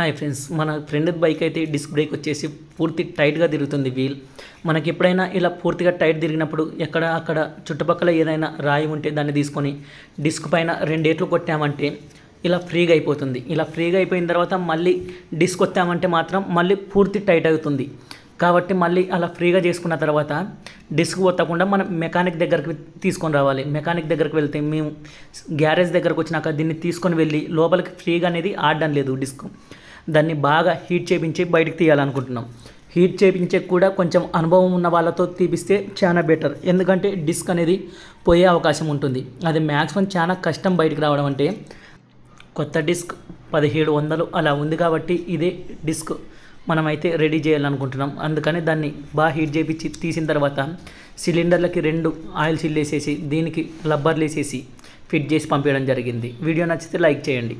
hi friends మన friend bike అయితే disc brake వచ్చేసి పూర్తి టైట్గా తిరుగుతుంది వీల్ మనకి ఎప్పుడైనా ఇలా పూర్తిగా టైట్ తిరిగినప్పుడు ఎక్కడ అక్కడ చుట్టుపక్కల ఏదైనా రాయి ఉంటే దాన్ని తీసుకొని డిస్క్ పైన రెండేట్లు కొట్టామంటే ఇలా ఫ్రీగా అయిపోతుంది ఇలా ఫ్రీగా అయిపోయిన తర్వాత మళ్ళీ డిస్క్ వస్తామంటే మాత్రం మళ్ళీ పూర్తి టైట్ అవుతుంది కాబట్టి మళ్ళీ అలా ఫ్రీగా చేసుకున్న తర్వాత డిస్క్ కొత్తకుండా మనం మెకానిక్ దగ్గరికి తీసుకొని రావాలి మెకానిక్ దగ్గరికి వెళ్తే మేము గ్యారేజ్ దగ్గరకు వచ్చినాక దీన్ని తీసుకొని వెళ్ళి లోపలికి ఫ్రీగా అనేది ఆడడం లేదు డిస్క్ దాన్ని బాగా హీట్ చేపించి బయటకు తీయాలనుకుంటున్నాం హీట్ చేయించే కూడా కొంచెం అనుభవం ఉన్న వాళ్ళతో తీపిస్తే చాలా బెటర్ ఎందుకంటే డిస్క్ అనేది పోయే అవకాశం ఉంటుంది అది మ్యాక్సిమం చాలా కష్టం బయటకు రావడం అంటే కొత్త డిస్క్ పదిహేడు వందలు అలా ఉంది కాబట్టి ఇదే డిస్క్ మనమైతే రెడీ చేయాలనుకుంటున్నాం అందుకని దాన్ని బాగా హీట్ చేపించి తీసిన తర్వాత సిలిండర్లకి రెండు ఆయిల్ సిల్ వేసేసి దీనికి రబ్బర్లు వేసేసి ఫిట్ చేసి పంపించడం జరిగింది వీడియో నచ్చితే లైక్ చేయండి